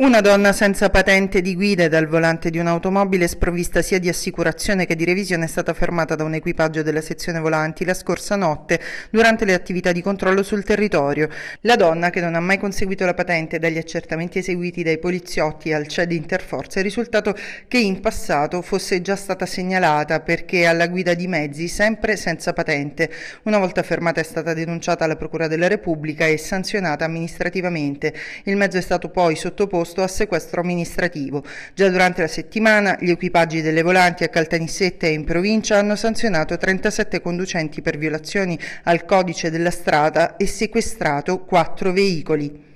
Una donna senza patente di guida e dal volante di un'automobile sprovvista sia di assicurazione che di revisione è stata fermata da un equipaggio della sezione volanti la scorsa notte durante le attività di controllo sul territorio. La donna, che non ha mai conseguito la patente dagli accertamenti eseguiti dai poliziotti al CED Interforze, è risultato che in passato fosse già stata segnalata perché alla guida di mezzi sempre senza patente. Una volta fermata è stata denunciata alla Procura della Repubblica e sanzionata amministrativamente. Il mezzo è stato poi sottoposto sottoposto a sequestro amministrativo. Già durante la settimana gli equipaggi delle volanti a Caltanissette e in provincia hanno sanzionato 37 conducenti per violazioni al codice della strada e sequestrato 4 veicoli.